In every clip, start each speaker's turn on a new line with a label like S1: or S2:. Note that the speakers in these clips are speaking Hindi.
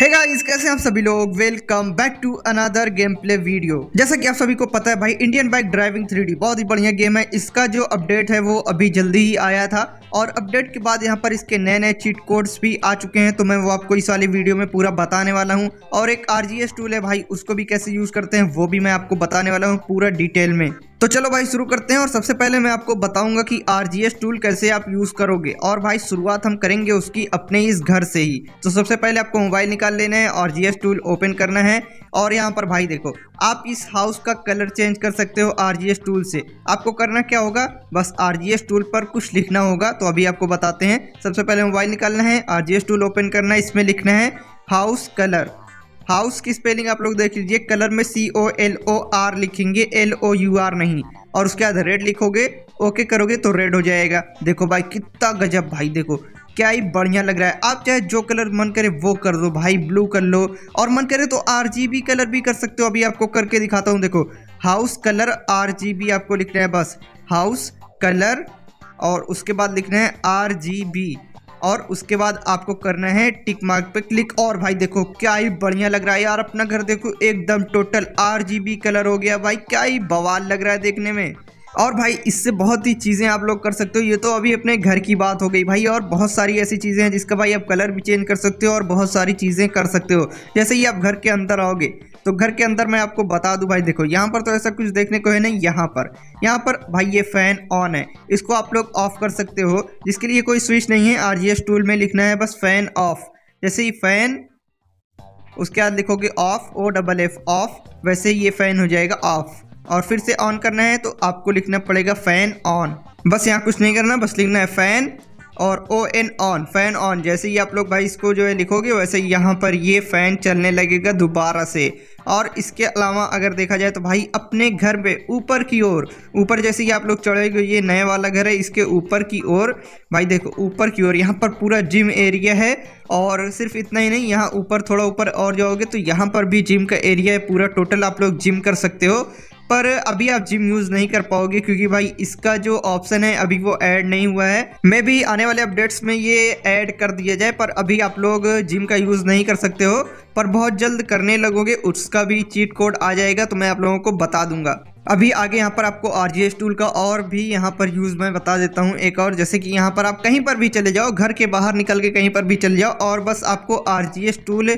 S1: Hey इस कैसे आप सभी लोग welcome back to another game play video जैसा कि आप सभी को पता है भाई इंडियन बाइक ड्राइविंग थ्री बहुत ही बढ़िया गेम है इसका जो अपडेट है वो अभी जल्दी ही आया था और अपडेट के बाद यहाँ पर इसके नए नए चीट कोड्स भी आ चुके हैं तो मैं वो आपको इस वाली वीडियो में पूरा बताने वाला हूँ और एक आर टूल है भाई उसको भी कैसे यूज करते हैं वो भी मैं आपको बताने वाला हूँ पूरा डिटेल में तो चलो भाई शुरू करते हैं और सबसे पहले मैं आपको बताऊंगा कि आर टूल कैसे आप यूज़ करोगे और भाई शुरुआत हम करेंगे उसकी अपने इस घर से ही तो सबसे पहले आपको मोबाइल निकाल लेना है आर जी टूल ओपन करना है और यहाँ पर भाई देखो आप इस हाउस का कलर चेंज कर सकते हो आर टूल से आपको करना क्या होगा बस आर टूल पर कुछ लिखना होगा तो अभी आपको बताते हैं सबसे पहले मोबाइल निकालना है आर टूल ओपन करना है इसमें लिखना है हाउस कलर हाउस की स्पेलिंग आप लोग देख लीजिए कलर में C O L O R लिखेंगे एल ओ यू आर नहीं और उसके बाद रेड लिखोगे ओके करोगे तो रेड हो जाएगा देखो भाई कितना गजब भाई देखो क्या ही बढ़िया लग रहा है आप चाहे जो कलर मन करे वो कर दो भाई ब्लू कर लो और मन करे तो आर कलर भी कर सकते हो अभी आपको करके दिखाता हूँ देखो हाउस कलर आर आपको लिखना है बस हाउस कलर और उसके बाद लिखना है आर जी बी और उसके बाद आपको करना है टिक मार्क पे क्लिक और भाई देखो क्या ही बढ़िया लग रहा है यार अपना घर देखो एकदम टोटल आर कलर हो गया भाई क्या ही बवाल लग रहा है देखने में और भाई इससे बहुत ही चीज़ें आप लोग कर सकते हो ये तो अभी अपने घर की बात हो गई भाई और बहुत सारी ऐसी चीज़ें हैं जिसका भाई आप कलर भी चेंज कर सकते हो और बहुत सारी चीज़ें कर सकते हो जैसे ही आप घर के अंदर आओगे तो घर के अंदर मैं आपको बता दूं भाई देखो यहाँ पर तो ऐसा कुछ देखने को है नहीं यहाँ पर यहाँ पर भाई ये फैन ऑन है इसको आप लोग ऑफ कर सकते हो जिसके लिए कोई स्विच नहीं है आर जी एस टूल में लिखना है बस फैन ऑफ जैसे ही फैन उसके बाद लिखोगे off O double F off वैसे ही ये फैन हो जाएगा ऑफ और फिर से ऑन करना है तो आपको लिखना पड़ेगा फ़ैन ऑन बस यहाँ कुछ नहीं करना बस लिखना है फ़ैन और O N on fan on जैसे ही आप लोग भाई इसको जो है लिखोगे वैसे यहाँ पर ये फ़ैन चलने लगेगा दोबारा से और इसके अलावा अगर देखा जाए तो भाई अपने घर में ऊपर की ओर ऊपर जैसे ही आप लोग चढ़ेगे ये नए वाला घर है इसके ऊपर की ओर भाई देखो ऊपर की ओर यहाँ पर पूरा जिम एरिया है और सिर्फ इतना ही नहीं यहाँ ऊपर थोड़ा ऊपर और जाओगे तो यहाँ पर भी जिम का एरिया है पूरा टोटल आप लोग जिम कर सकते हो पर अभी आप जिम यूज़ नहीं कर पाओगे क्योंकि भाई इसका जो ऑप्शन है अभी वो ऐड नहीं हुआ है मे भी आने वाले अपडेट्स में ये ऐड कर दिया जाए पर अभी आप लोग जिम का यूज़ नहीं कर सकते हो पर बहुत जल्द करने लगोगे उसका भी चीट कोड आ जाएगा तो मैं आप लोगों को बता दूंगा अभी आगे यहाँ पर आपको आर जी टूल का और भी यहाँ पर यूज़ मैं बता देता हूँ एक और जैसे कि यहाँ पर आप कहीं पर भी चले जाओ घर के बाहर निकल के कहीं पर भी चले जाओ और बस आपको आर जी टूल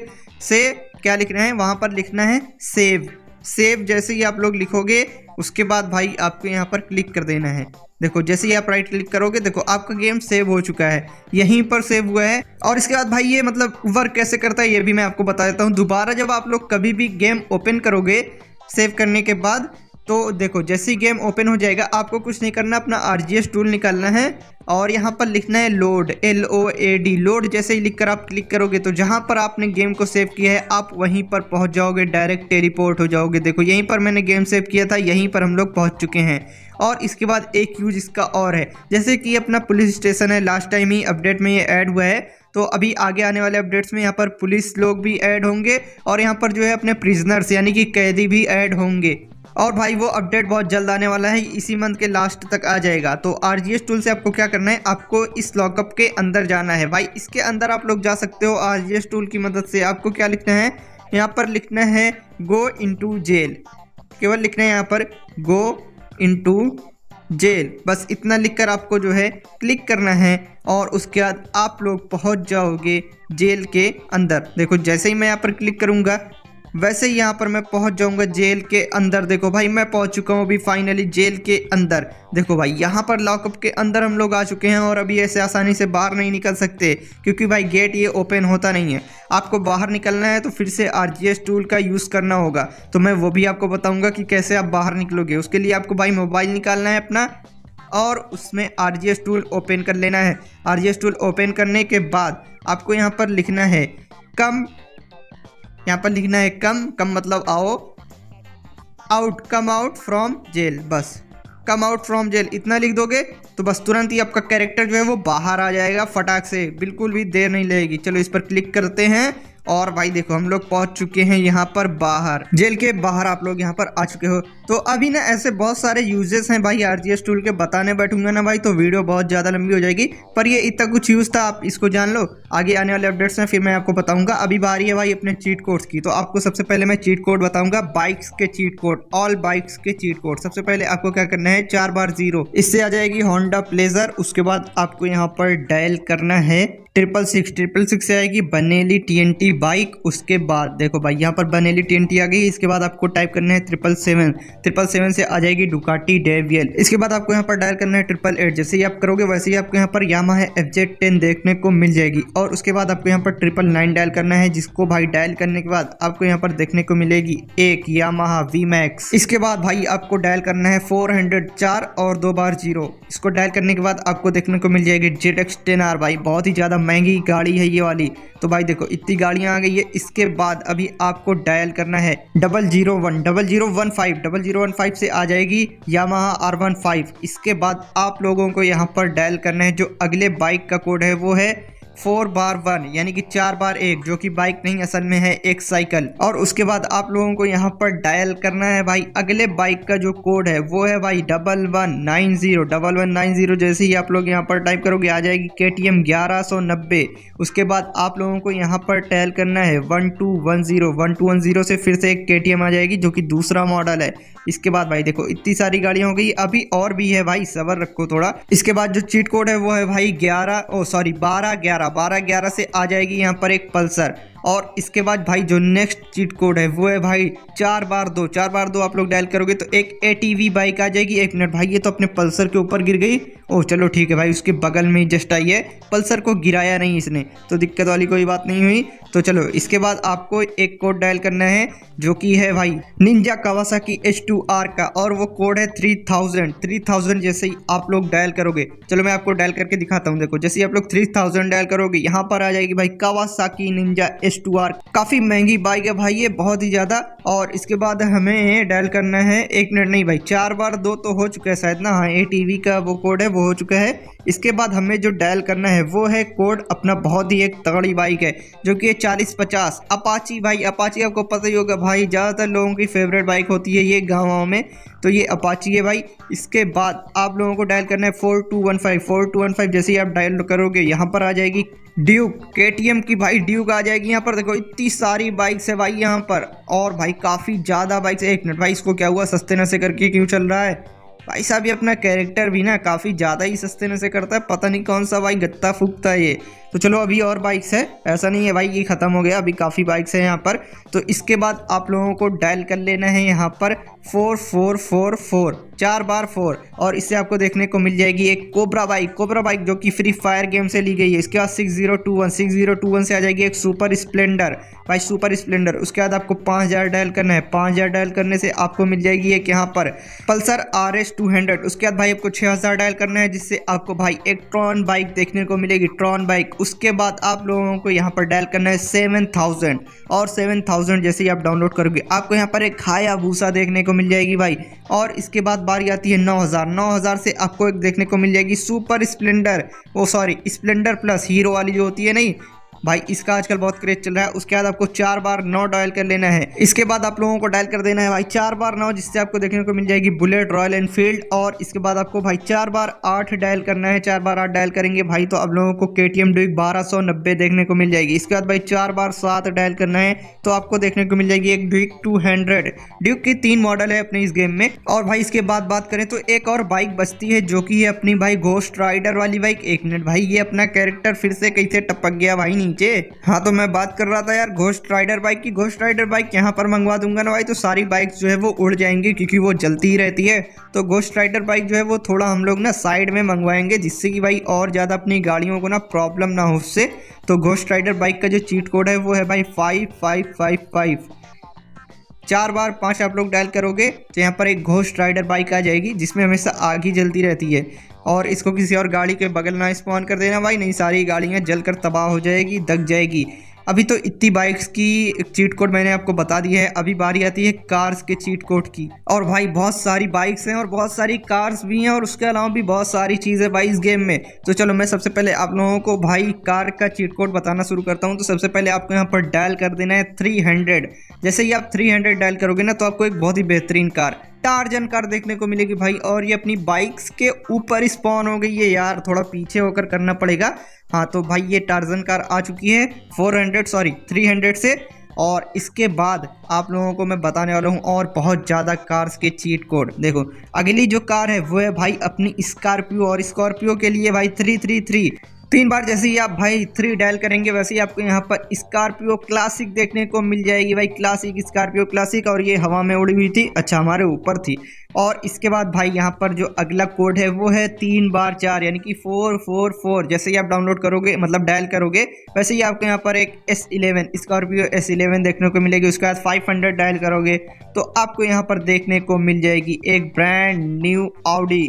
S1: से क्या लिखना है वहाँ पर लिखना है सेव सेव जैसे ही आप लोग लिखोगे उसके बाद भाई आपको यहाँ पर क्लिक कर देना है देखो जैसे ही आप राइट क्लिक करोगे देखो आपका गेम सेव हो चुका है यहीं पर सेव हुआ है और इसके बाद भाई ये मतलब वर्क कैसे करता है ये भी मैं आपको बता देता हूँ दोबारा जब आप लोग कभी भी गेम ओपन करोगे सेव करने के बाद तो देखो जैसे ही गेम ओपन हो जाएगा आपको कुछ नहीं करना अपना आर टूल निकालना है और यहाँ पर लिखना है load L O A D load जैसे ही लिखकर आप क्लिक करोगे तो जहाँ पर आपने गेम को सेव किया है आप वहीं पर पहुँच जाओगे डायरेक्ट टेलीपोर्ट हो जाओगे देखो यहीं पर मैंने गेम सेव किया था यहीं पर हम लोग पहुँच चुके हैं और इसके बाद एक यूज इसका और है जैसे कि अपना पुलिस स्टेशन है लास्ट टाइम ही अपडेट में ये ऐड हुआ है तो अभी आगे आने वाले अपडेट्स में यहाँ पर पुलिस लोग भी ऐड होंगे और यहाँ पर जो है अपने प्रिजनर्स यानी कि कैदी भी ऐड होंगे और भाई वो अपडेट बहुत जल्द आने वाला है इसी मंथ के लास्ट तक आ जाएगा तो आर टूल से आपको क्या करना है आपको इस लॉकअप के अंदर जाना है भाई इसके अंदर आप लोग जा सकते हो आर टूल की मदद से आपको क्या लिखना है यहाँ पर लिखना है गो इंटू जेल केवल लिखना है यहाँ पर गो इंटू जेल बस इतना लिखकर आपको जो है क्लिक करना है और उसके बाद आप लोग पहुंच जाओगे जेल के अंदर देखो जैसे ही मैं यहाँ पर क्लिक करूँगा वैसे यहाँ पर मैं पहुँच जाऊँगा जेल के अंदर देखो भाई मैं पहुँच चुका हूँ अभी फाइनली जेल के अंदर देखो भाई यहाँ पर लॉकअप के अंदर हम लोग आ चुके हैं और अभी ऐसे आसानी से बाहर नहीं निकल सकते क्योंकि भाई गेट ये ओपन होता नहीं है आपको बाहर निकलना है तो फिर से आर टूल का यूज़ करना होगा तो मैं वो भी आपको बताऊँगा कि कैसे आप बाहर निकलोगे उसके लिए आपको भाई मोबाइल निकालना है अपना और उसमें आर टूल ओपन कर लेना है आर टूल ओपन करने के बाद आपको यहाँ पर लिखना है कम यहाँ पर लिखना है कम कम मतलब आओ out come out from jail बस कम आउट फ्रॉम जेल इतना लिख दोगे तो बस तुरंत ही आपका कैरेक्टर जो है वो बाहर आ जाएगा फटाक से बिल्कुल भी देर नहीं लगेगी चलो इस पर क्लिक करते हैं और भाई देखो हम लोग पहुंच चुके हैं यहाँ पर बाहर जेल के बाहर आप लोग यहाँ पर आ चुके हो तो अभी ना ऐसे बहुत सारे यूजेस हैं भाई आर टूल के बताने बैठूंगा ना भाई तो वीडियो बहुत ज़्यादा लंबी हो जाएगी पर ये इतना कुछ यूज़ था आप इसको जान लो आगे आने वाले अपडेट्स में फिर मैं आपको बताऊंगा अभी बारी है भाई अपने चीट कोड्स की तो आपको सबसे पहले मैं चीट कोड बताऊंगा बाइक्स के चीट कोड ऑल बाइक्स के चीट कोड सबसे पहले आपको क्या करना है चार बार जीरो इससे आ जाएगी होंडा प्लेजर उसके बाद आपको यहाँ पर डायल करना है ट्रिपल सिक्स ट्रिपल सिक्स से आएगी बनेली टीएनटी बाइक उसके बाद देखो भाई यहाँ पर बनेली टीएनटी आ गई इसके बाद आपको टाइप करना है ट्रिपल सेवन ट्रिपल सेवन से आ जाएगी डुकाटी डेवियल इसके बाद आपको यहाँ पर डायल करना है ट्रिपल एट जैसे ही आप करोगे वैसे ही आपको यहाँ पर यामा है एफ जेड टेन देखने को मिल जाएगी और उसके बाद आपको यहाँ पर ट्रिपल नाइन डायल करना है जिसको भाई डायल करने के बाद आपको यहाँ पर देखने को मिलेगी एक यामा वी मैक्स इसके बाद भाई आपको डायल करना है फोर हंड्रेड चार और दो बार जीरो इसको डायल करने के बाद आपको देखने को मिल जाएगी जेड एक्स टेन आर भाई बहुत ही ज़्यादा महंगी गाड़ी है ये वाली तो भाई देखो इतनी गाड़ियाँ आ गई है इसके बाद अभी आपको डायल करना है double zero one double zero one five double zero one five से आ जाएगी यामा आर वन फाइव इसके बाद आप लोगों को यहाँ पर डायल करना है जो अगले बाइक का कोड है वो है फोर बार वन यानी कि चार बार एक जो कि बाइक नहीं असल में है एक साइकिल और उसके बाद आप लोगों को यहाँ पर डायल करना है भाई अगले बाइक का जो कोड है वो है भाई double one nine zero double one nine zero जैसे ही आप लोग यहाँ पर टाइप करोगे आ जाएगी के टी एम ग्यारह सौ नब्बे उसके बाद आप लोगों को यहाँ पर टायल करना है one two one zero one two one zero से फिर से एक के टी एम आ जाएगी जो कि दूसरा मॉडल है इसके बाद भाई देखो इतनी सारी गाड़ियाँ हो गई अभी और भी है भाई सबर रखो थोड़ा इसके बाद जो चीट कोड है वो है भाई ग्यारह ओ सॉरी बारह ग्यारह बारह ग्यारह से आ जाएगी यहाँ पर एक पल्सर और इसके बाद भाई जो नेक्स्ट चीट कोड है वो है भाई चार बार दो चार बार दो आप लोग डायल करोगे तो एक ए बाइक आ जाएगी एक मिनट भाई ये तो अपने पल्सर के ऊपर गिर गई ओह चलो ठीक है भाई उसके बगल में जस्ट आई है पल्सर को गिराया नहीं इसने तो दिक्कत वाली कोई बात नहीं हुई तो चलो इसके बाद आपको एक कोड डायल करना है जो कि है भाई निंजा कावासा की एच टू आर का और वो कोड है थ्री थाउजेंड थ्री थाउजेंड जैसे ही आप लोग डायल करोगे चलो मैं आपको डायल करके दिखाता हूँ देखो जैसे ही आप लोग थ्री थाउजेंड डायल करोगे यहाँ पर आ जाएगी भाई कावासा की निंजा एस टू आर काफ़ी महंगी बाइक है भाई ये बहुत ही ज़्यादा और इसके बाद हमें डायल करना है एक मिनट नहीं भाई चार बार दो तो हो चुका है शायद ना हाँ ए टी का वो कोड है वो हो चुका है इसके बाद हमें जो डायल करना है वो है कोड अपना बहुत ही एक तगड़ी बाइक है जो कि है चालीस पचास अपाची भाई अपाची आपको पता ही होगा भाई ज़्यादातर लोगों की फेवरेट बाइक होती है ये गाँव में तो ये अपाची है भाई इसके बाद आप लोगों को डायल करना है four two one five four two one five जैसे ही आप डायल करोगे यहाँ पर आ जाएगी ड्यूक के की भाई ड्यूक आ जाएगी यहाँ पर देखो इतनी सारी बाइक्स है भाई यहाँ पर और भाई काफ़ी ज़्यादा बाइक्स है एक मिनट भाई इसको क्या हुआ सस्ते नशे करके क्यों चल रहा है भाई साहब ये अपना कैरेक्टर भी ना काफ़ी ज़्यादा ही सस्ते में से करता है पता नहीं कौन सा भाई गत्ता फूकता है ये तो चलो अभी और बाइक्स है ऐसा नहीं है भाई ये ख़त्म हो गया अभी काफ़ी बाइक्स है यहाँ पर तो इसके बाद आप लोगों को डायल कर लेना है यहाँ पर फोर फोर फोर फोर चार बार फोर और इससे आपको देखने को मिल जाएगी एक कोबरा बाइक कोबरा बाइक जो कि फ्री फायर गेम से ली गई है इसके बाद six zero two one six zero two one से आ जाएगी एक सुपर स्प्लेंडर भाई सुपर स्प्लेंडर उसके बाद आपको पाँच हज़ार डायल करना है पाँच हज़ार डायल करने से आपको मिल जाएगी एक यहाँ पर Pulsar R S two hundred उसके बाद भाई आपको छः हज़ार डायल करना है जिससे आपको भाई एक ट्रॉन बाइक देखने को मिलेगी ट्रॉन बाइक उसके बाद आप लोगों को यहाँ पर डायल करना है सेवन थाउजेंड और सेवन थाउजेंड जैसे ही आप डाउनलोड करोगे आपको यहाँ पर एक हाया भूसा देखने को मिल जाएगी भाई और इसके बाद बारी आती है नौ हज़ार नौ हज़ार से आपको एक देखने को मिल जाएगी सुपर स्प्लेंडर वो सॉरी स्प्लेंडर प्लस हीरो वाली जो होती है नहीं भाई इसका आजकल बहुत क्रेज चल रहा है उसके बाद आपको चार बार नौ डायल कर लेना है इसके बाद आप लोगों को डायल कर देना है भाई चार बार नौ जिससे आपको देखने को मिल जाएगी बुलेट रॉयल एनफील्ड और इसके बाद आपको भाई चार बार आठ डायल करना है चार बार आठ डायल करेंगे भाई तो आप लोगों को के टी एम देखने को मिल जाएगी इसके बाद भाई चार बार सात डायल करना है तो आपको देखने को मिल जाएगी एक ड्यूक टू हंड्रेड ड्यूक की तीन मॉडल है अपने इस गेम में और भाई इसके बाद बात करें तो एक और बाइक बचती है जो कि है अपनी भाई घोस्ट राइडर वाली बाइक एक मिनट भाई ये अपना कैरेक्टर फिर से कहीं से टपक गया भाई नहीं नीचे हाँ तो मैं बात कर रहा था यार घोस्ट राइडर बाइक की घोस्ट राइडर बाइक यहाँ पर मंगवा दूंगा ना भाई तो सारी बाइक जो है वो उड़ जाएंगी क्योंकि वो जलती ही रहती है तो घोस्ट राइडर बाइक जो है वो थोड़ा हम लोग ना साइड में मंगवाएंगे जिससे कि भाई और ज़्यादा अपनी गाड़ियों को ना प्रॉब्लम ना हो उससे तो घोस्ट राइडर बाइक का जो चीट कोड है वो है भाई फाइव फाइव फाइव फाइव चार बार पांच आप लोग डायल करोगे तो यहाँ पर एक घोस्ट राइडर बाइक आ जाएगी जिसमें हमेशा आग ही जलती रहती है और इसको किसी और गाड़ी के बगल ना स्पॉन कर देना भाई नहीं सारी गाड़ियाँ जलकर तबाह हो जाएगी दग जाएगी अभी तो इतनी बाइक्स की चीट कोड मैंने आपको बता दी है अभी बारी आती है कार्स के चीट कोड की और भाई बहुत सारी बाइक्स हैं और बहुत सारी कार्स भी हैं और उसके अलावा भी बहुत सारी चीज़ें भाई इस गेम में तो चलो मैं सबसे पहले आप लोगों को भाई कार का चीट कोड बताना शुरू करता हूँ तो सबसे पहले आपको यहाँ पर डायल कर देना है थ्री हंड्रेड जैसे ही आप थ्री हंड्रेड डायल करोगे ना तो आपको एक बहुत ही बेहतरीन कार टारजन कार देखने को मिलेगी भाई और ये अपनी बाइक्स के ऊपर स्पॉन हो गई है यार थोड़ा पीछे होकर करना पड़ेगा हाँ तो भाई ये टार्जन कार आ चुकी है 400 सॉरी 300 से और इसके बाद आप लोगों को मैं बताने वाला हूँ और बहुत ज़्यादा कार्स के चीट कोड देखो अगली जो कार है वो है भाई अपनी स्कॉर्पियो और स्कॉर्पियो के लिए भाई थ्री थ्री थ्री तीन बार जैसे ही आप भाई थ्री डायल करेंगे वैसे ही आपको यहाँ पर स्कॉर्पियो क्लासिक देखने को मिल जाएगी भाई क्लासिक स्कॉर्पियो क्लासिक और ये हवा में उड़ी हुई थी अच्छा हमारे ऊपर थी और इसके बाद भाई यहाँ पर जो अगला कोड है वो है तीन बार चार यानी कि फोर फोर फोर जैसे ही आप डाउनलोड करोगे मतलब डायल करोगे वैसे ही आपको यहाँ पर एक S eleven Scorpio S eleven देखने को मिलेगी उसके बाद फाइव हंड्रेड डायल करोगे तो आपको यहाँ पर देखने को मिल जाएगी एक ब्रांड न्यू ऑडी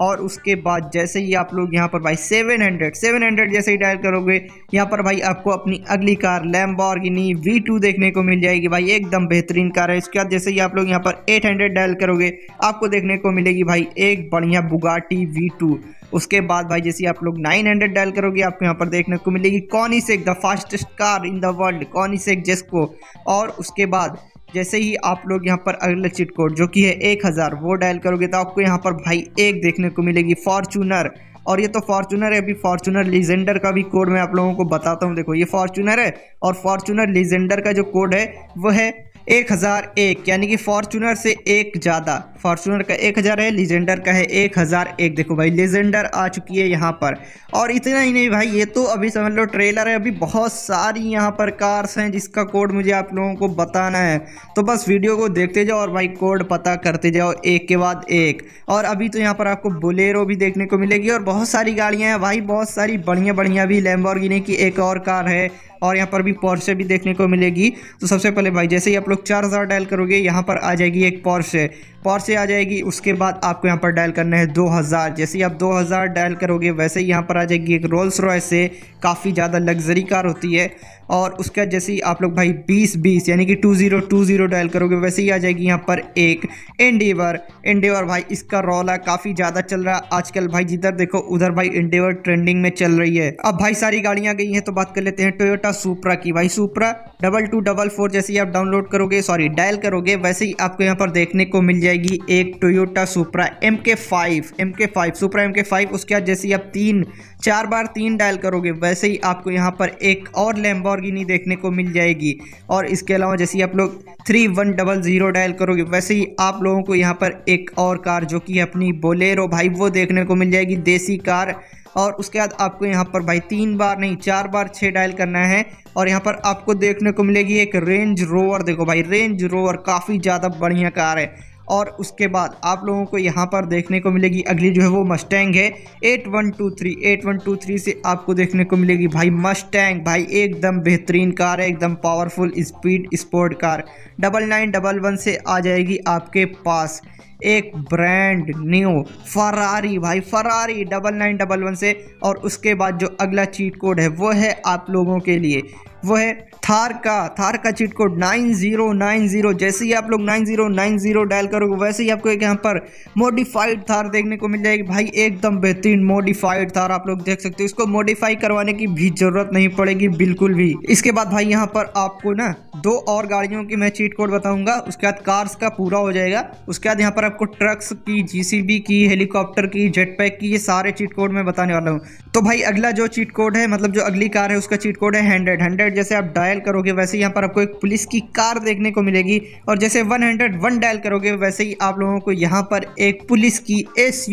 S1: और उसके बाद जैसे ही आप लोग यहाँ पर भाई सेवन हंड्रेड सेवन हंड्रेड जैसे ही डायल करोगे यहाँ पर भाई आपको अपनी अगली कार लैम्बॉर्गिनी वी टू देखने को मिल जाएगी भाई एकदम बेहतरीन कार है इसके बाद जैसे ही आप लोग यहाँ पर एट हंड्रेड डायल करोगे आपको देखने को मिलेगी भाई एक बढ़िया बुगाटी वी टू उसके बाद भाई जैसे आप लोग 900 डायल करोगे आपको यहाँ पर देखने को मिलेगी Koenigsegg the fastest car in the world Koenigsegg जेस्को और उसके बाद जैसे ही आप लोग यहाँ पर अगला चिट कोड जो कि है एक हज़ार वो डायल करोगे तो आपको यहाँ पर भाई एक देखने को मिलेगी फॉर्चूनर और ये तो फॉर्चूनर है अभी फॉर्चूनर लीजेंडर का भी कोड मैं आप लोगों को बताता हूँ देखो ये फॉर्चूनर है और फॉर्चूनर लीजेंडर का जो कोड है वो है एक हज़ार एक यानी कि फॉर्चूनर से एक ज़्यादा फॉर्चूनर का एक हज़ार है लेजेंडर का है एक हज़ार एक देखो भाई लेजेंडर आ चुकी है यहाँ पर और इतना ही नहीं भाई ये तो अभी समझ लो ट्रेलर है अभी बहुत सारी यहाँ पर कार्स हैं जिसका कोड मुझे आप लोगों को बताना है तो बस वीडियो को देखते जाओ और भाई कोड पता करते जाओ एक के बाद एक और अभी तो यहाँ पर आपको बोलेरो भी देखने को मिलेगी और बहुत सारी गाड़ियाँ हैं भाई बहुत सारी बढ़िया बढ़िया भी लैम्बोर्गिनी की एक और कार है और यहाँ पर भी पॉर्से भी देखने को मिलेगी तो सबसे पहले भाई जैसे ही आप लोग चार हज़ार डायल करोगे यहाँ पर आ जाएगी एक पॉर्से पॉर्से आ जाएगी उसके बाद आपको यहाँ पर डायल करना है दो हज़ार जैसे ही आप दो हज़ार डायल करोगे वैसे ही यहाँ पर आ जाएगी एक रोल्स रॉय से काफ़ी ज़्यादा लग्जरी कार होती है और उसका जैसे ही आप लोग भाई बीस बीस यानी कि two zero two zero dial करोगे वैसे ही आ जाएगी यहाँ पर एक इंडेवर इंडेवर भाई इसका रौला काफ़ी ज़्यादा चल रहा है आजकल भाई जिधर देखो उधर भाई इंडेवर ट्रेंडिंग में चल रही है अब भाई सारी गाड़ियाँ गई हैं तो बात कर लेते हैं टोयोटा का सुप्रा की भाई Supra double two double four जैसे ही आप डाउनलोड करोगे सॉरी डायल करोगे वैसे ही आपको यहाँ पर देखने को मिल जाएगी एक Toyota Supra M K five M K five Supra M K five उसके बाद जैसे ही आप तीन चार बार तीन डायल करोगे वैसे ही आपको यहाँ पर एक और लैम्बोर्गिनी देखने को मिल जाएगी और इसके अलावा जैसे ही आप लोग three one double zero dial करोगे वैसे ही आप लोगों को यहाँ पर एक और कार जो कि अपनी बोलेरो भाई वो देखने को मिल जाएगी देसी कार और उसके बाद आपको यहाँ पर भाई तीन बार नहीं चार बार छः डायल करना है और यहाँ पर आपको देखने को मिलेगी एक रेंज रोवर देखो भाई रेंज रोवर काफ़ी ज़्यादा बढ़िया कार है और उसके बाद आप लोगों को यहाँ पर देखने को मिलेगी अगली जो है वो मस्टैंग है eight one two three eight one two three से आपको देखने को मिलेगी भाई मस्टैंग भाई एकदम बेहतरीन कार है एकदम powerful speed sport car double nine double one से आ जाएगी आपके पास एक ब्रांड न्यू फरारी भाई Ferrari double nine double one से और उसके बाद जो अगला चीट कोड है वो है आप लोगों के लिए वो है थार का थार का चीट कोड 9090 जैसे ही आप लोग 9090 डायल करोगे वैसे ही आपको एक यहाँ पर मॉडिफाइड थार देखने को मिल जाएगी भाई एकदम बेहतरीन मॉडिफाइड थार आप लोग देख सकते हो इसको मॉडिफाई करवाने की भी जरूरत नहीं पड़ेगी बिल्कुल भी इसके बाद भाई यहाँ पर आपको ना दो और गाड़ियों की मैं चीट कोड बताऊंगा उसके बाद कार्स का पूरा हो जाएगा उसके बाद यहाँ पर आपको ट्रक्स की जीसीबी की हेलीकॉप्टर की जेट पैक की ये सारे चीट कोड मैं बताने वाला हूँ तो भाई अगला जो चीट कोड है मतलब जो अगली कार है उसका चीट कोड है हंड्रेड हंड्रेड हंड्रेड जैसे आप डायल करोगे वैसे ही यहाँ पर आपको एक पुलिस की कार देखने को मिलेगी और जैसे वन हंड्रेड वन डायल करोगे वैसे ही आप लोगों को यहाँ पर एक पुलिस की एस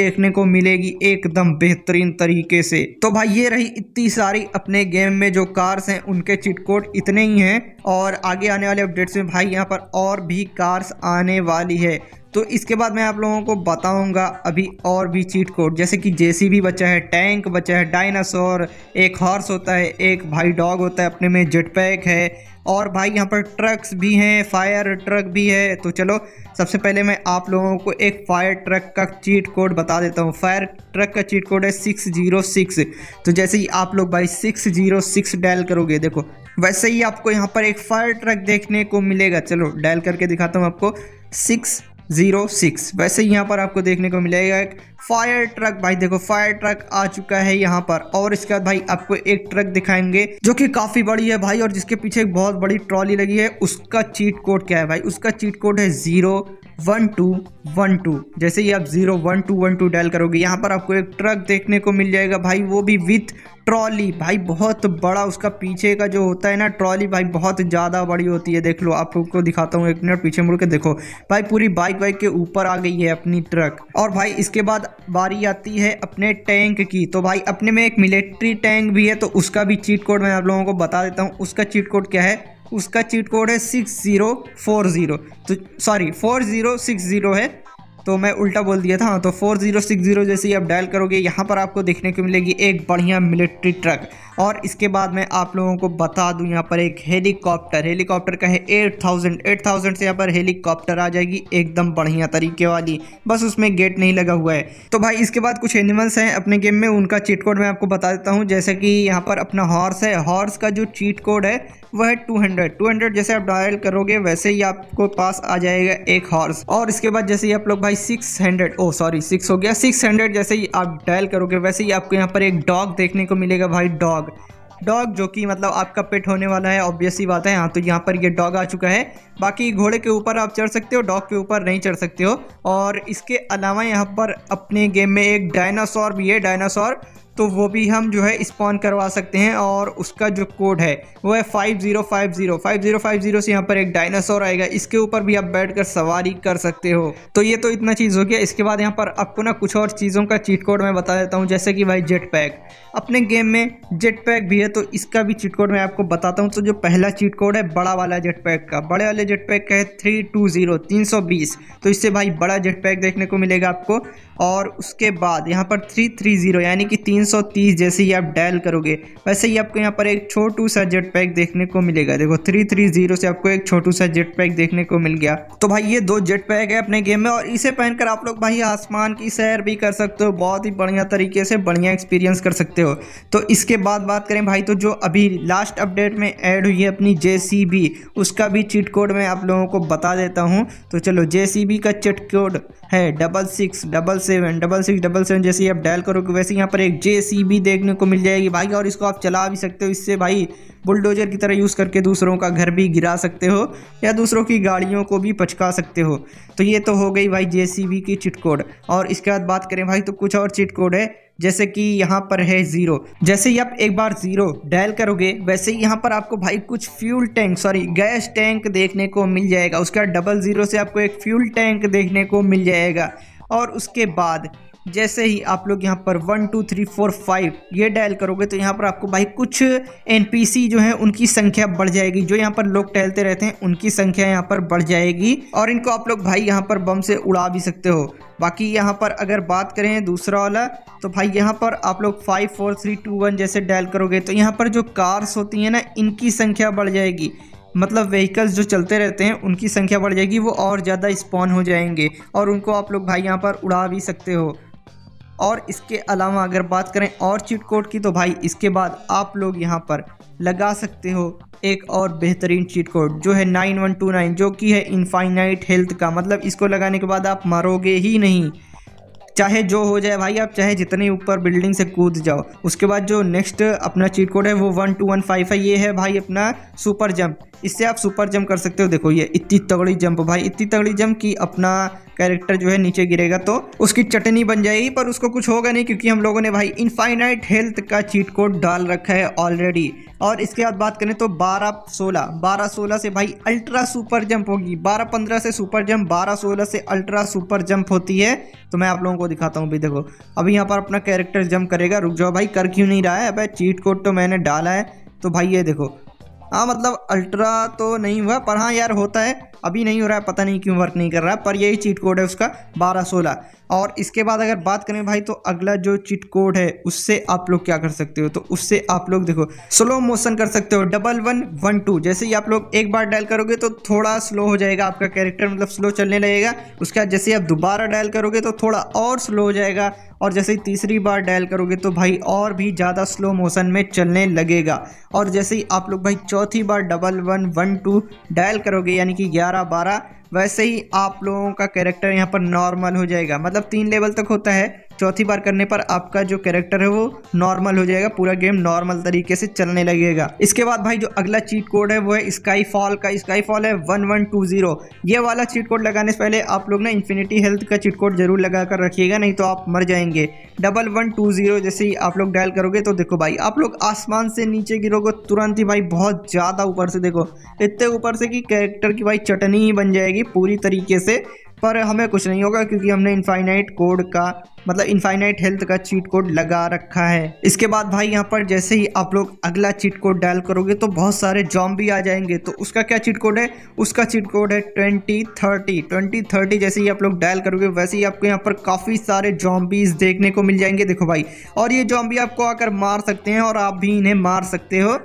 S1: देखने को मिलेगी एकदम बेहतरीन तरीके से तो भाई ये रही इतनी सारी अपने गेम में जो कार्स हैं उनके चिटकोट इतने ही हैं और आगे आने वाले अपडेट्स में भाई यहाँ पर और भी कार्स आने वाली है तो इसके बाद मैं आप लोगों को बताऊंगा अभी और भी चीट कोड जैसे कि सी भी बचा है टैंक बचा है डायनासोर एक हॉर्स होता है एक भाई डॉग होता है अपने में जेट पैक है और भाई यहाँ पर ट्रक्स भी हैं फायर ट्रक भी है तो चलो सबसे पहले मैं आप लोगों को एक फायर ट्रक का चीट कोड बता देता हूँ फायर ट्रक का चीट कोड है सिक्स जीरो सिक्स तो जैसे ही आप लोग भाई सिक्स जीरो सिक्स डायल करोगे देखो वैसे ही आपको यहाँ पर एक फायर ट्रक देखने को मिलेगा चलो डायल करके दिखाता हूँ आपको सिक्स जीरो सिक्स वैसे यहाँ पर आपको देखने को मिलेगा एक फायर ट्रक भाई देखो फायर ट्रक आ चुका है यहाँ पर और इसके बाद भाई आपको एक ट्रक दिखाएंगे जो कि काफी बड़ी है भाई और जिसके पीछे एक बहुत बड़ी ट्रॉली लगी है उसका चीट कोड क्या है भाई उसका चीट कोड है zero one two one two जैसे ही आप zero one two one two dial करोगे यहाँ पर आपको एक ट्रक देखने को मिल जाएगा भाई वो भी विथ ट्रॉली भाई बहुत बड़ा उसका पीछे का जो होता है ना ट्रॉली भाई बहुत ज़्यादा बड़ी होती है देख लो आपको दिखाता हूँ एक मिनट पीछे मुड़ के देखो भाई पूरी बाइक वाइक के ऊपर आ गई है अपनी ट्रक और भाई इसके बाद बारी आती है अपने टैंक की तो भाई अपने में एक मिलिट्री टैंक भी है तो उसका भी चीट कोड मैं आप लोगों को बता देता हूँ उसका चीट कोड क्या है उसका चीट कोड है सिक्स ज़ीरो फोर ज़ीरो तो sorry four zero six zero है तो मैं उल्टा बोल दिया था हाँ, तो फोर जीरो सिक्स जीरो जैसे ही आप डायल करोगे यहाँ पर आपको देखने को मिलेगी एक बढ़िया मिलिट्री ट्रक और इसके बाद मैं आप लोगों को बता दूं यहाँ पर एक हेलीकॉप्टर हेलीकॉप्टर का है एट थाउजेंड एट थाउजेंड से यहाँ पर हेलीकॉप्टर आ जाएगी एकदम बढ़िया तरीके वाली बस उसमें गेट नहीं लगा हुआ है तो भाई इसके बाद कुछ एनिमल्स हैं अपने गेम में उनका चीट कोड मैं आपको बता देता हूँ जैसे कि यहाँ पर अपना हॉर्स है हॉर्स का जो चीट कोड है वह है टू हंड्रेड टू हंड्रेड जैसे आप डायल करोगे वैसे ही आपको पास आ जाएगा एक हॉर्स और इसके बाद जैसे ही आप लोग भाई भाई सिक्स हंड्रेड ओ सॉरी सिक्स हो गया सिक्स हंड्रेड जैसे ही आप डायल करोगे वैसे ही आपको यहाँ पर एक डॉग देखने को मिलेगा भाई डॉग डॉग जो कि मतलब आपका पेट होने वाला है ऑब्वियसली बात है हाँ तो यहाँ पर ये यह डॉग आ चुका है बाकी घोड़े के ऊपर आप चढ़ सकते हो डॉग के ऊपर नहीं चढ़ सकते हो और इसके अलावा यहाँ पर अपने गेम में एक डायनासोर भी है डायनासोर तो वो भी हम जो है स्पॉन करवा सकते हैं और उसका जो कोड है वो है five zero five zero five zero five zero से यहाँ पर एक डायनासोर आएगा इसके ऊपर भी आप बैठ कर सवारी कर सकते हो तो ये तो इतना चीज़ हो गया इसके बाद यहाँ पर आपको ना कुछ और चीज़ों का चीट कोड मैं बता देता हूँ जैसे कि भाई जेट पैक अपने गेम में जेट पैक भी है तो इसका भी चीट कोड मैं आपको बताता हूँ तो जो पहला चीट कोड है बड़ा वाला जेट पैक का बड़े वाले जेट पैक का है थ्री टू ज़ीरो तीन सौ बीस तो इससे भाई बड़ा जेट पैक देखने को मिलेगा आपको और उसके बाद यहाँ पर थ्री थ्री ज़ीरो यानी कि तीन सौ तीस जैसे ही आप डायल करोगे वैसे ही आपको यहाँ पर एक छोटू सा जेट पैक देखने को मिलेगा देखो थ्री थ्री जीरो से आपको एक छोटू सा जेट पैक देखने को मिल गया तो भाई ये दो जेट पैक है अपने गेम में और इसे पहनकर आप लोग भाई आसमान की सैर भी कर सकते हो बहुत ही बढ़िया तरीके से बढ़िया एक्सपीरियंस कर सकते हो तो इसके बाद बात करें भाई तो जो अभी लास्ट अपडेट में एड हुई है अपनी जे उसका भी चिट कोड मैं आप लोगों को बता देता हूँ तो चलो जे का चिट कोड है double six double seven double six double seven जैसे आप डायल करोगे वैसे यहाँ पर एक जे सी बी देखने को मिल जाएगी भाई और इसको आप चला भी सकते हो इससे भाई बुलडोजर की तरह यूज़ करके दूसरों का घर भी गिरा सकते हो या दूसरों की गाड़ियों को भी पचका सकते हो तो ये तो हो गई भाई जे सी बी की चिट कोड और इसके बाद बात करें भाई तो कुछ और चिट कोड है जैसे कि यहाँ पर है ज़ीरो जैसे ही आप एक बार ज़ीरो डायल करोगे वैसे ही यहाँ पर आपको भाई कुछ fuel tank sorry gas tank देखने को मिल जाएगा उसके बाद डबल ज़ीरो से आपको एक फ्यूल टैंक देखने को मिल जाएगा और उसके बाद जैसे ही आप लोग यहाँ पर one two three four five ये डायल करोगे तो यहाँ पर आपको भाई कुछ एन जो है उनकी संख्या बढ़ जाएगी जो यहाँ पर लोग टहलते रहते हैं उनकी संख्या यहाँ पर बढ़ जाएगी और इनको आप लोग भाई यहाँ पर बम से उड़ा भी सकते हो बाकी यहाँ पर अगर बात करें दूसरा वाला तो भाई यहाँ पर आप लोग five four three two one जैसे डायल करोगे तो यहाँ पर जो कार्स होती हैं ना इनकी संख्या बढ़ जाएगी मतलब व्हीकल्स जो चलते रहते हैं उनकी संख्या बढ़ जाएगी वो और ज़्यादा स्पॉन हो जाएंगे और उनको आप लोग भाई यहाँ पर उड़ा भी सकते हो और इसके अलावा अगर बात करें और चीट कोड की तो भाई इसके बाद आप लोग यहाँ पर लगा सकते हो एक और बेहतरीन चीट कोड जो है नाइन वन टू नाइन जो कि है इनफाइनाइट हेल्थ का मतलब इसको लगाने के बाद आप मरोगे ही नहीं चाहे जो हो जाए भाई आप चाहे जितने ऊपर बिल्डिंग से कूद जाओ उसके बाद जो नेक्स्ट अपना चीट कोड है वो वन टू वन फाइव है ये है भाई अपना सुपर जंप इससे आप सुपर जंप कर सकते हो देखो ये इतनी तगड़ी जंप भाई इतनी तगड़ी जंप की अपना कैरेक्टर जो है नीचे गिरेगा तो उसकी चटनी बन जाएगी पर उसको कुछ होगा नहीं क्योंकि हम लोगों ने भाई इनफाइनाइट हेल्थ का चीट कोड डाल रखा है ऑलरेडी और इसके बाद बात करें तो 12 16 12 16 से भाई अल्ट्रा सुपर जंप होगी 12 15 से सुपर जंप 12 16 से अल्ट्रा सुपर जंप होती है तो मैं आप लोगों को दिखाता हूँ भाई देखो अभी यहाँ पर अपना कैरेक्टर जंप करेगा रुक जाओ भाई कर क्यों नहीं रहा है अब चीट कोड तो मैंने डाला है तो भाई ये देखो हाँ मतलब अल्ट्रा तो नहीं हुआ पर हाँ यार होता है अभी नहीं हो रहा है पता नहीं क्यों वर्क नहीं कर रहा है पर यही चीट कोड है उसका बारह सोलह और इसके बाद अगर बात करें भाई तो अगला जो चिट कोड है उससे आप लोग क्या कर सकते हो तो उससे आप लोग देखो स्लो मोशन कर सकते हो डबल वन वन टू जैसे ही आप लोग एक बार डायल करोगे तो थोड़ा स्लो हो जाएगा आपका कैरेक्टर मतलब स्लो चलने लगेगा उसके बाद जैसे ही आप दोबारा डायल करोगे तो थोड़ा और स्लो हो जाएगा और जैसे ही तीसरी बार डायल करोगे तो भाई और भी ज़्यादा स्लो मोशन में चलने लगेगा और जैसे ही आप लोग भाई चौथी बार double one one two dial करोगे यानी कि ग्यारह बारह वैसे ही आप लोगों का कैरेक्टर यहाँ पर नॉर्मल हो जाएगा मतलब तीन लेवल तक होता है चौथी बार करने पर आपका जो कैरेक्टर है वो नॉर्मल हो जाएगा पूरा गेम नॉर्मल तरीके से चलने लगेगा इसके बाद भाई जो अगला चीट कोड है वो है स्काई फॉल का स्काई फॉल है वन वन टू जीरो ये वाला चीट कोड लगाने से पहले आप लोग ना इन्फिनिटी हेल्थ का चीट कोड जरूर लगा कर रखिएगा नहीं तो आप मर जाएंगे डबल वन टू जीरो जैसे ही आप लोग डायल करोगे तो देखो भाई आप लोग आसमान से नीचे गिरोगे तुरंत ही भाई बहुत ज़्यादा ऊपर से देखो इतने ऊपर से कि कैरेक्टर की भाई चटनी ही बन जाएगी पूरी तरीके से पर हमें कुछ नहीं होगा क्योंकि हमने इनफाइनाइट कोड का मतलब इनफाइनाइट हेल्थ का चीट कोड लगा रखा है इसके बाद भाई यहाँ पर जैसे ही आप लोग अगला चीट कोड डायल करोगे तो बहुत सारे जॉम भी आ जाएंगे तो उसका क्या चीट कोड है उसका चीट कोड है ट्वेंटी थर्टी ट्वेंटी थर्टी जैसे ही आप लोग डायल करोगे वैसे ही आपको यहाँ पर काफ़ी सारे जॉम्बीज देखने को मिल जाएंगे देखो भाई और ये जॉम्बी आपको आकर मार सकते हैं और आप भी इन्हें मार सकते हो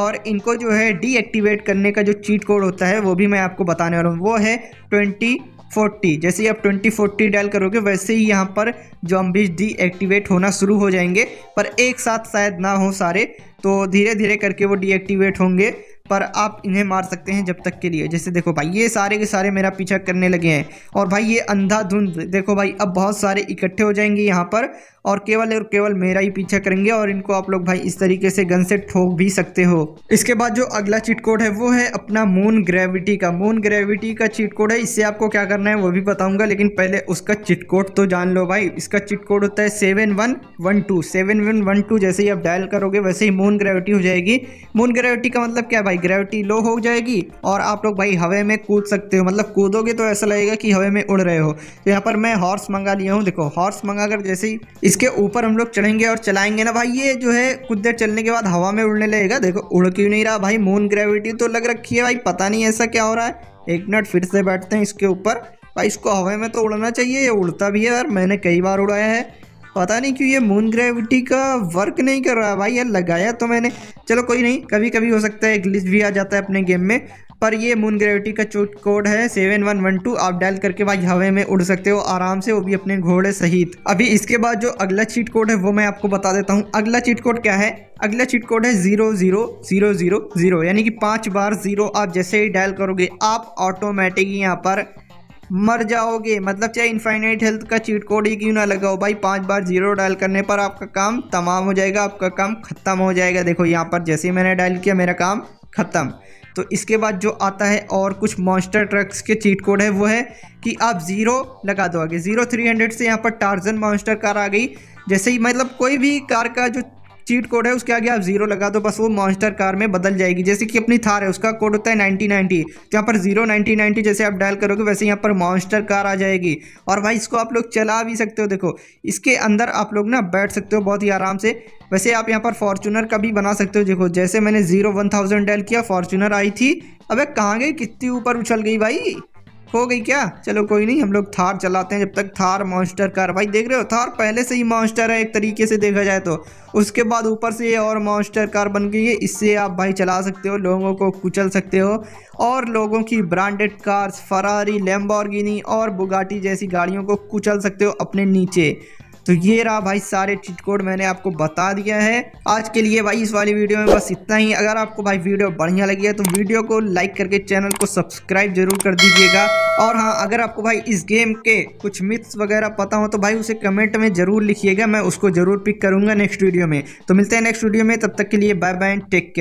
S1: और इनको जो है डीएक्टिवेट करने का जो चीट कोड होता है वो भी मैं आपको बताने वाला हूँ वो है ट्वेंटी फोर्टी जैसे ही आप ट्वेंटी फोर्टी डायल करोगे वैसे ही यहाँ पर जॉम्बिज डीएक्टिवेट होना शुरू हो जाएंगे पर एक साथ शायद ना हो सारे तो धीरे धीरे करके वो डीएक्टिवेट होंगे पर आप इन्हें मार सकते हैं जब तक के लिए जैसे देखो भाई ये सारे के सारे मेरा पीछा करने लगे हैं और भाई ये अंधाधुंध देखो भाई अब बहुत सारे इकट्ठे हो जाएंगे यहाँ पर और केवल और केवल मेरा ही पीछा करेंगे और इनको आप लोग भाई इस तरीके से गन से ठोक भी सकते हो इसके बाद जो अगला चीट कोड है वो है अपना मून ग्रेविटी का मून ग्रेविटी का चीट कोड है इससे आपको क्या करना है वो भी बताऊंगा लेकिन पहले उसका चिट कोड तो जान लो भाई इसका चिट कोड होता है seven one one two seven one one two जैसे ही आप डायल करोगे वैसे ही मून ग्रेविटी हो जाएगी मून ग्रेविटी का मतलब क्या भाई ग्रेविटी लो हो जाएगी और आप लोग भाई हवे में कूद सकते हो मतलब कूदोगे तो ऐसा लगेगा कि हवे में उड़ रहे हो तो यहाँ पर मैं हॉर्स मंगा लिया हूँ देखो हॉर्स मंगा कर जैसे ही इस इसके ऊपर हम लोग चढ़ेंगे और चलाएंगे ना भाई ये जो है कुछ देर चलने के बाद हवा में उड़ने लगेगा देखो उड़ क्यों नहीं रहा भाई मून ग्रेविटी तो लग रखी है भाई पता नहीं ऐसा क्या हो रहा है एक मिनट फिर से बैठते हैं इसके ऊपर भाई इसको हवा में तो उड़ना चाहिए ये उड़ता भी है यार मैंने कई बार उड़ाया है पता नहीं क्यों ये मून ग्रेविटी का वर्क नहीं कर रहा भाई यार लगाया तो मैंने चलो कोई नहीं कभी कभी हो सकता है ग्लिच भी आ जाता है अपने गेम में पर ये मून ग्रेविटी का चोट कोड है सेवन वन वन टू आप डायल करके भाई हवे में उड़ सकते हो आराम से वो भी अपने घोड़े सहित अभी इसके बाद जो अगला चीट कोड है वो मैं आपको बता देता हूँ अगला चीट कोड क्या है अगला चीट कोड है zero zero zero zero zero यानी कि पाँच बार जीरो आप जैसे ही डायल करोगे आप ऑटोमेटिक यहाँ पर मर जाओगे मतलब चाहे इन्फाइनाइट हेल्थ का चीट कोड ही क्यों ना लगाओ भाई पांच बार जीरो डायल करने पर आपका काम तमाम हो जाएगा आपका काम ख़त्म हो जाएगा देखो यहाँ पर जैसे ही मैंने डायल किया मेरा काम ख़त्म तो इसके बाद जो आता है और कुछ मॉन्स्टर ट्रक्स के चीट कोड है वो है कि आप ज़ीरो लगा दो आगे ज़ीरो थ्री हंड्रेड से यहाँ पर टारजन मॉन्स्टर कार आ गई जैसे ही मतलब कोई भी कार का जो चीट कोड है उसके आगे आप जीरो लगा दो बस वो मॉन्स्टर कार में बदल जाएगी जैसे कि अपनी थार है उसका कोड होता है नाइनटी नाइनटी तो यहाँ पर जीरो नाइनटी नाइनटी जैसे आप डायल करोगे वैसे यहाँ पर मॉन्स्टर कार आ जाएगी और भाई इसको आप लोग चला भी सकते हो देखो इसके अंदर आप लोग ना बैठ सकते हो बहुत ही आराम से वैसे आप यहाँ पर फॉर्चूनर का भी बना सकते हो देखो जैसे मैंने जीरो वन थाउजेंड डायल किया फॉर्चूनर आई थी अब कहाँ गई कितनी ऊपर उछल गई भाई हो गई क्या चलो कोई नहीं हम लोग थार चलाते हैं जब तक थार मॉन्स्टर कार भाई देख रहे हो थार पहले से ही मॉन्स्टर है एक तरीके से देखा जाए तो उसके बाद ऊपर से ये और मॉन्स्टर कार बन गई है इससे आप भाई चला सकते हो लोगों को कुचल सकते हो और लोगों की ब्रांडेड कार्स फरारी लेम्बॉर्गिनी और बुगाटी जैसी गाड़ियों को कुचल सकते हो अपने नीचे तो ये रहा भाई सारे चिट कोड मैंने आपको बता दिया है आज के लिए भाई इस वाली वीडियो में बस इतना ही अगर आपको भाई वीडियो बढ़िया लगी है तो वीडियो को लाइक करके चैनल को सब्सक्राइब जरूर कर दीजिएगा और हाँ अगर आपको भाई इस गेम के कुछ मिथ्स वगैरह पता हो तो भाई उसे कमेंट में जरूर लिखिएगा मैं उसको जरूर पिक करूंगा नेक्स्ट वीडियो में तो मिलते हैं नेक्स्ट वीडियो में तब तक के लिए बाय बाय टेक केयर